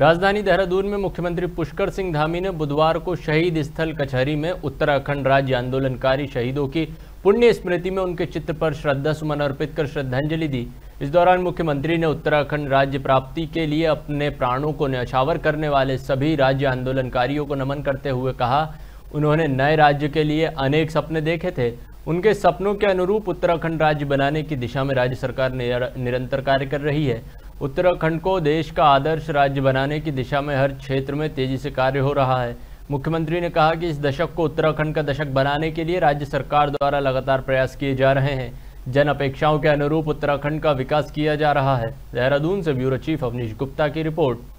राजधानी देहरादून में मुख्यमंत्री पुष्कर सिंह धामी ने बुधवार को शहीद स्थल कचहरी में उत्तराखंड राज्य आंदोलनकारी शहीदों की पुण्य स्मृति में उनके चित्र पर श्रद्धा सुमन अर्पित कर श्रद्धांजलि दी इस दौरान मुख्यमंत्री ने उत्तराखंड राज्य प्राप्ति के लिए अपने प्राणों को न्यौछावर करने वाले सभी राज्य आंदोलनकारियों को नमन करते हुए कहा उन्होंने नए राज्य के लिए अनेक सपने देखे थे उनके सपनों के अनुरूप उत्तराखंड राज्य बनाने की दिशा में राज्य सरकार निरंतर कार्य कर रही है उत्तराखंड को देश का आदर्श राज्य बनाने की दिशा में हर क्षेत्र में तेजी से कार्य हो रहा है मुख्यमंत्री ने कहा कि इस दशक को उत्तराखंड का दशक बनाने के लिए राज्य सरकार द्वारा लगातार प्रयास किए जा रहे हैं जन अपेक्षाओं के अनुरूप उत्तराखंड का विकास किया जा रहा है देहरादून से ब्यूरो चीफ अवनीश गुप्ता की रिपोर्ट